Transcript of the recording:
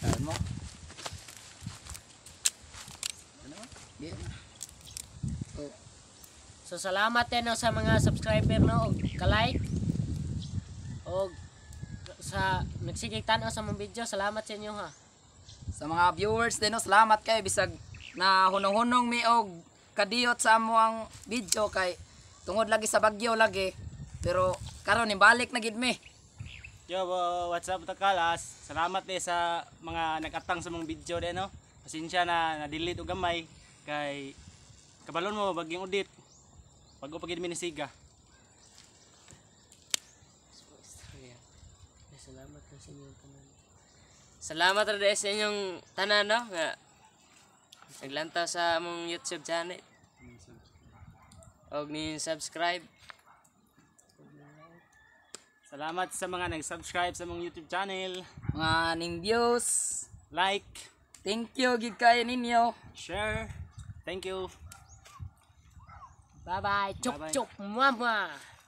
Saan mo? Ano? Di na. Oh. So salamat din no, sa mga subscriber no og ka-like og sa nagsigitan sa mong video. Salamat sa inyo ha. Sa mga viewers din no, salamat kay bisag na hunong-hunong mi og kadiyot sa amo ang video kay tungod lagi sa bagyo lagi pero karon ni na gid me. Yo, what's up takalas? Ah, salamat ni sa mga nag-atang sa mong video din no. Pasensya na na-delete og gamay kay kabalon mo bagyang audit. Pag upagid minisiga. Salamat na sa inyong tanan. Salamat ra sa inyong tanan no nga naglantaw sa mong YouTube channel. Og ni subscribe. Salamat sa mga nag-subscribe sa mong YouTube channel. Mga ning views. Like. Thank you, gid kayo ninyo. Share. Thank you. Bye-bye. Chok-chok. Mwah-mwah.